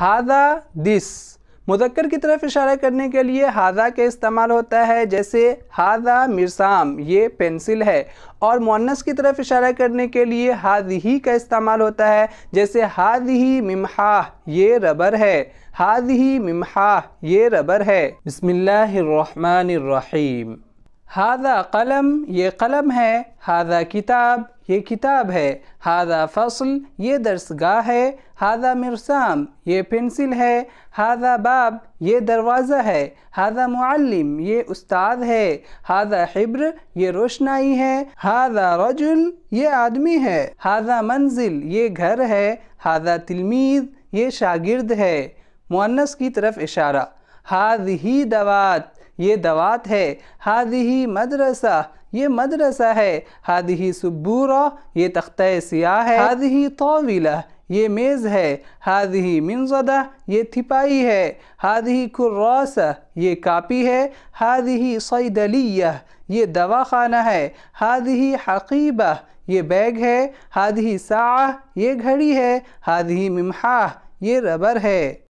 ہادہ دس مذکر کی طرف اشارہ کرنے کے لیے ہادہ کے استعمال ہوتا ہے جیسے ہادہ مرسام یہ پینسل ہے اور مونس کی طرف اشارہ کرنے کے لیے ہادہی ہی کا استعمال ہوتا ہے جیسے ہادہی ہی یہ ربر ہے ہادہی ہی یہ ربر ہے بسم اللہ الرحمن الرحیم ہادہ قلم یہ قلم ہے ہادہ کتاب یہ کتاب ہے ہاضا فصل یہ درسگاہ ہے ہاذہ مرسام یہ پنسل ہے ہاضا باب یہ دروازہ ہے ہاضا معلم یہ استاد ہے ہاذہ حبر یہ روشنائی ہے ہاذہ رجل یہ آدمی ہے ہاضہ منزل یہ گھر ہے ہاذہ تلمیز یہ شاگرد ہے معنس کی طرف اشارہ ہاضی دوات یہ دوات ہے ہاض ہی مدرسہ یہ مدرسہ ہے ہادہی سبورہ یہ تختہ سیاہ ہے ہادہی طاولہ یہ میز ہے ہادہی منزدہ یہ تھپائی ہے ہادہی کراسہ یہ کاپی ہے ہادہی صیدلیہ یہ دواخانہ ہے ہادہی حقیبہ یہ بیگ ہے ہادہی ساعہ یہ گھڑی ہے ہادہی ممحاہ یہ ربر ہے